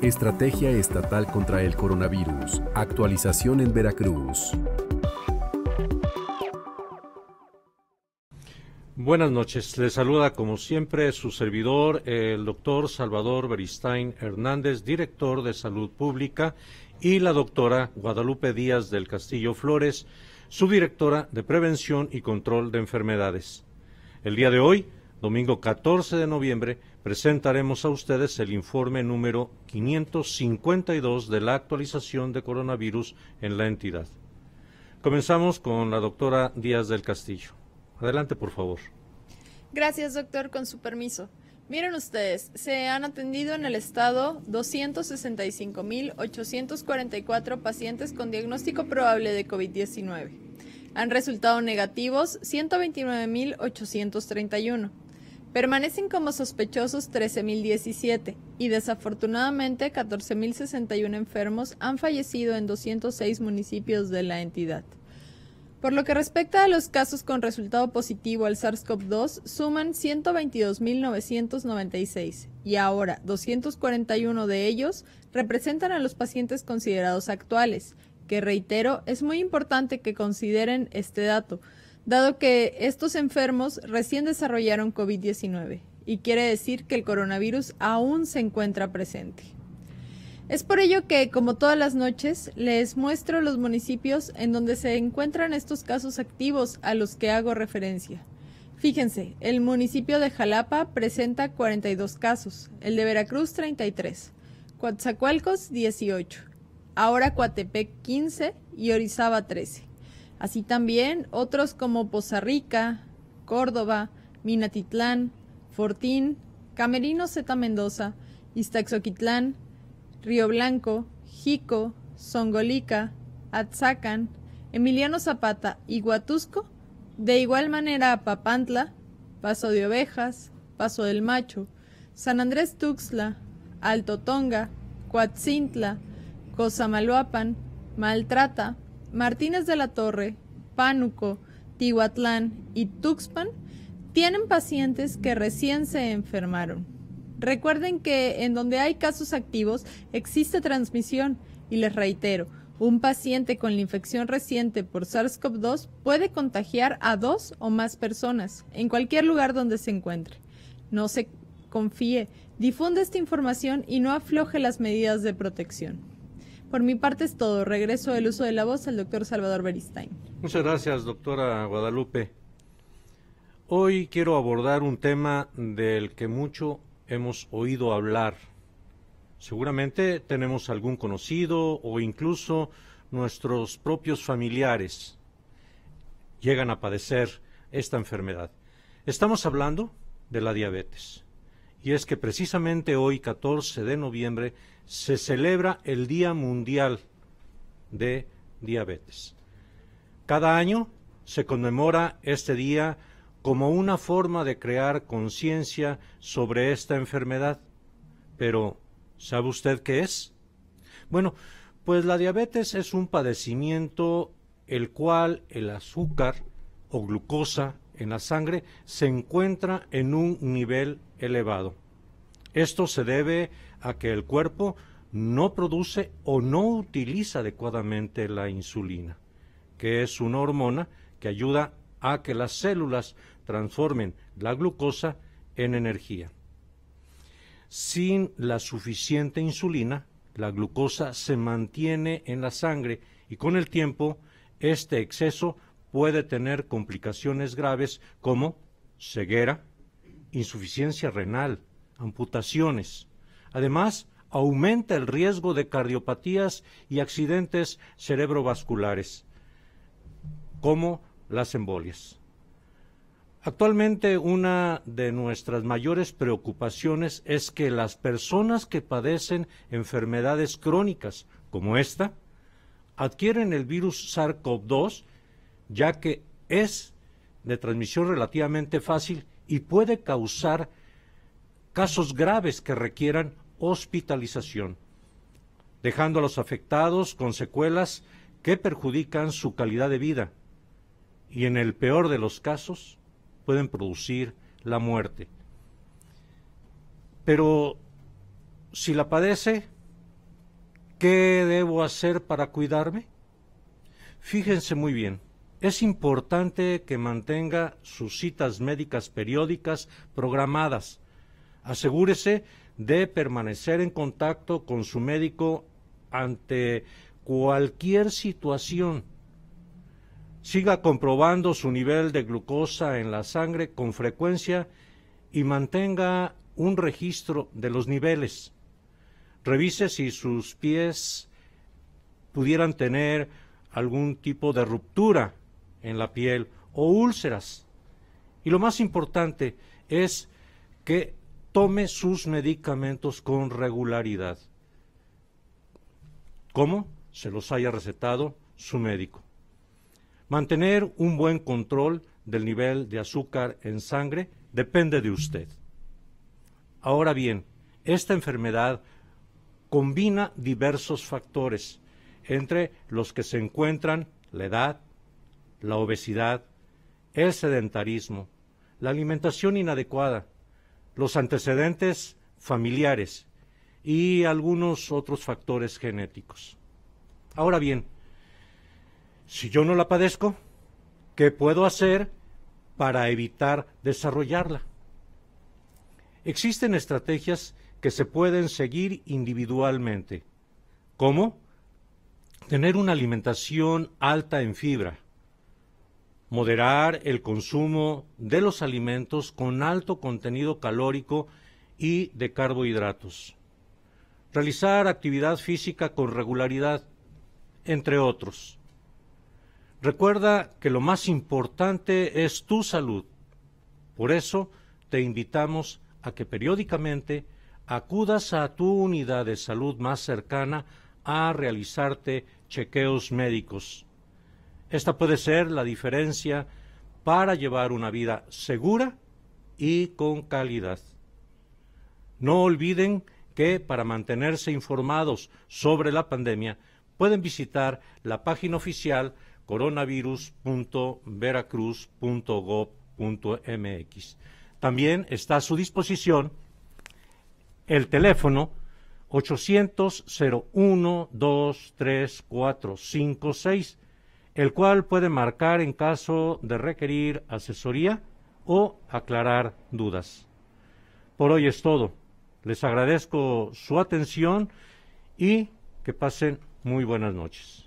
Estrategia Estatal contra el Coronavirus. Actualización en Veracruz. Buenas noches. Les saluda como siempre su servidor, el doctor Salvador Beristain Hernández, director de Salud Pública, y la doctora Guadalupe Díaz del Castillo Flores, subdirectora de Prevención y Control de Enfermedades. El día de hoy, domingo 14 de noviembre, presentaremos a ustedes el informe número 552 de la actualización de coronavirus en la entidad. Comenzamos con la doctora Díaz del Castillo. Adelante, por favor. Gracias, doctor, con su permiso. Miren ustedes, se han atendido en el estado 265.844 pacientes con diagnóstico probable de COVID-19. Han resultado negativos 129.831. Permanecen como sospechosos 13.017 y desafortunadamente 14.061 enfermos han fallecido en 206 municipios de la entidad. Por lo que respecta a los casos con resultado positivo al SARS-CoV-2, suman 122.996 y ahora 241 de ellos representan a los pacientes considerados actuales, que reitero, es muy importante que consideren este dato, dado que estos enfermos recién desarrollaron COVID-19 y quiere decir que el coronavirus aún se encuentra presente. Es por ello que, como todas las noches, les muestro los municipios en donde se encuentran estos casos activos a los que hago referencia. Fíjense, el municipio de Jalapa presenta 42 casos, el de Veracruz 33, Coatzacoalcos 18, ahora Coatepec 15 y Orizaba 13. Así también otros como Poza Rica, Córdoba, Minatitlán, Fortín, Camerino Z. Mendoza, Iztaxoquitlán, Río Blanco, Jico, Zongolica, Atzacan, Emiliano Zapata y Huatusco, de igual manera a Papantla, Paso de Ovejas, Paso del Macho, San Andrés Tuxtla, Alto Tonga, Coatzintla, Cozamaluapan, Maltrata, Martínez de la Torre, Pánuco, Tihuatlán y Tuxpan tienen pacientes que recién se enfermaron. Recuerden que en donde hay casos activos existe transmisión y les reitero, un paciente con la infección reciente por SARS-CoV-2 puede contagiar a dos o más personas en cualquier lugar donde se encuentre. No se confíe, difunde esta información y no afloje las medidas de protección. Por mi parte es todo. Regreso el uso de la voz al doctor Salvador Beristain. Muchas gracias, doctora Guadalupe. Hoy quiero abordar un tema del que mucho hemos oído hablar. Seguramente tenemos algún conocido o incluso nuestros propios familiares llegan a padecer esta enfermedad. Estamos hablando de la diabetes. Y es que precisamente hoy, 14 de noviembre, se celebra el Día Mundial de Diabetes. Cada año se conmemora este día como una forma de crear conciencia sobre esta enfermedad. Pero, ¿sabe usted qué es? Bueno, pues la diabetes es un padecimiento el cual el azúcar o glucosa en la sangre se encuentra en un nivel elevado. Esto se debe a que el cuerpo no produce o no utiliza adecuadamente la insulina, que es una hormona que ayuda a que las células transformen la glucosa en energía. Sin la suficiente insulina, la glucosa se mantiene en la sangre y con el tiempo este exceso puede tener complicaciones graves como ceguera, insuficiencia renal, amputaciones. Además, aumenta el riesgo de cardiopatías y accidentes cerebrovasculares, como las embolias. Actualmente una de nuestras mayores preocupaciones es que las personas que padecen enfermedades crónicas como esta adquieren el virus SARS-CoV-2 ya que es de transmisión relativamente fácil y puede causar casos graves que requieran hospitalización, dejando a los afectados con secuelas que perjudican su calidad de vida y en el peor de los casos pueden producir la muerte. Pero si la padece, ¿qué debo hacer para cuidarme? Fíjense muy bien, es importante que mantenga sus citas médicas periódicas programadas. Asegúrese de permanecer en contacto con su médico ante cualquier situación siga comprobando su nivel de glucosa en la sangre con frecuencia y mantenga un registro de los niveles. Revise si sus pies pudieran tener algún tipo de ruptura en la piel o úlceras. Y lo más importante es que tome sus medicamentos con regularidad. ¿Cómo? Se los haya recetado su médico. Mantener un buen control del nivel de azúcar en sangre depende de usted. Ahora bien, esta enfermedad combina diversos factores, entre los que se encuentran la edad, la obesidad, el sedentarismo, la alimentación inadecuada, los antecedentes familiares y algunos otros factores genéticos. Ahora bien, si yo no la padezco, ¿qué puedo hacer para evitar desarrollarla? Existen estrategias que se pueden seguir individualmente, como tener una alimentación alta en fibra, moderar el consumo de los alimentos con alto contenido calórico y de carbohidratos, realizar actividad física con regularidad, entre otros. Recuerda que lo más importante es tu salud. Por eso te invitamos a que periódicamente acudas a tu unidad de salud más cercana a realizarte chequeos médicos. Esta puede ser la diferencia para llevar una vida segura y con calidad. No olviden que para mantenerse informados sobre la pandemia pueden visitar la página oficial coronavirus.veracruz.gov.mx. También está a su disposición el teléfono 800-01-23456, el cual puede marcar en caso de requerir asesoría o aclarar dudas. Por hoy es todo. Les agradezco su atención y que pasen muy buenas noches.